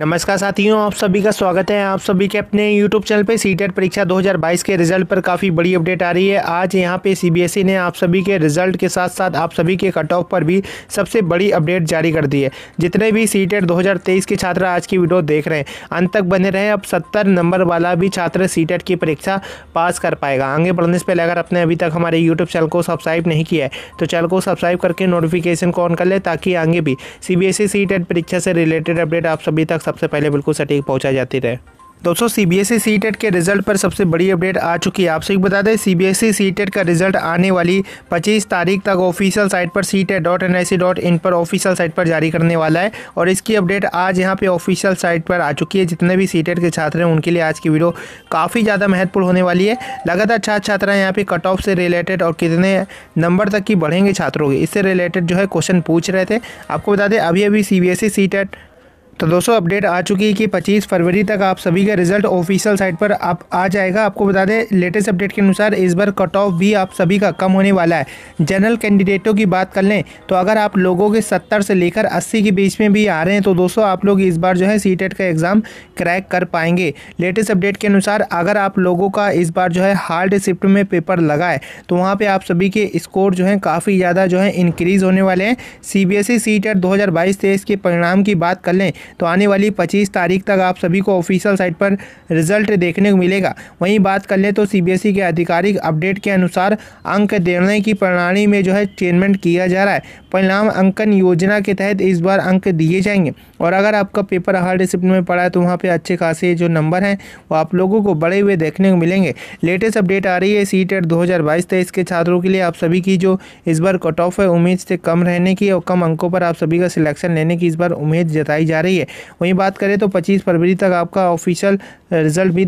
नमस्कार साथियों आप सभी का स्वागत है आप सभी के अपने यूट्यूब चैनल पे सी e परीक्षा 2022 के रिजल्ट पर काफ़ी बड़ी अपडेट आ रही है आज यहां पे सीबीएसई e ने आप सभी के रिजल्ट के साथ साथ आप सभी के कट ऑफ पर भी सबसे बड़ी अपडेट जारी कर दी है जितने भी e सी टेट के छात्र आज की वीडियो देख रहे हैं अंत तक बने रहें अब सत्तर नंबर वाला भी छात्र सी की परीक्षा पास कर पाएगा आगे बढ़ने से पहले अगर आपने अभी तक हमारे यूट्यूब चैनल को सब्सक्राइब नहीं किया है तो चैनल को सब्सक्राइब करके नोटिफिकेशन को ऑन कर ले ताकि आगे भी सी बी परीक्षा से रिलेटेड अपडेट आप सभी तक सबसे पहले बिल्कुल सटीक पहुँचाई जाती रहे दोस्तों C B S E C TET के रिजल्ट पर सबसे बड़ी अपडेट आ चुकी है आपसे एक बता दें C B S E C TET का रिजल्ट आने वाली 25 तारीख तक ऑफिशियल साइट पर C TET dot N I C dot in पर ऑफिशियल साइट पर जारी करने वाला है और इसकी अपडेट आज यहां पे ऑफिशियल साइट पर आ चुकी है जितने भी सी टेट e के छात्र हैं उनके लिए आज की वीडियो काफ़ी ज़्यादा महत्वपूर्ण होने वाली है लगातार छात्र छात्राएं यहाँ पे कट ऑफ से रिलेटेड और कितने नंबर तक की बढ़ेंगे छात्रों के इससे रिलेटेड जो है क्वेश्चन पूछ रहे थे आपको बता दें अभी अभी C B S E C TET तो दोस्तों अपडेट आ चुकी है कि 25 फरवरी तक आप सभी का रिजल्ट ऑफिशियल साइट पर आप आ जाएगा आपको बता दें लेटेस्ट अपडेट के अनुसार इस बार कट ऑफ भी आप सभी का कम होने वाला है जनरल कैंडिडेटों की बात कर लें तो अगर आप लोगों के 70 से लेकर 80 के बीच में भी आ रहे हैं तो दोस्तों आप लोग इस बार जो है सी का एग्ज़ाम क्रैक कर पाएंगे लेटेस्ट अपडेट के अनुसार अगर आप लोगों का इस बार जो है हार्ड शिफ्ट में पेपर लगा है तो वहाँ पर आप सभी के स्कोर जो है काफ़ी ज़्यादा जो है इंक्रीज़ होने वाले हैं C B S E C TET के परिणाम की बात कर लें तो आने वाली पच्चीस तारीख तक आप सभी को ऑफिशियल साइट पर रिजल्ट देखने को मिलेगा वहीं बात कर लें तो सी e के आधिकारिक अपडेट के अनुसार अंक देने की प्रणाली में जो है चेंजमेंट किया जा रहा है परिणाम अंकन योजना के तहत इस बार अंक दिए जाएंगे और अगर आपका पेपर हर डिसिप्लिन में पड़ा है तो वहाँ पर अच्छे खासे जो नंबर हैं वो आप लोगों को बड़े हुए देखने को मिलेंगे लेटेस्ट अपडेट आ रही है सी टेट e दो हज़ार के छात्रों के लिए आप सभी की जो इस बार कट ऑफ है उम्मीद से कम रहने की और कम अंकों पर आप सभी का सिलेक्शन लेने की इस बार उम्मीद जताई जा रही है है वहीं बात करें तो पच्चीस फरवरी तक आपका ऑफिशियल रिजल्ट भी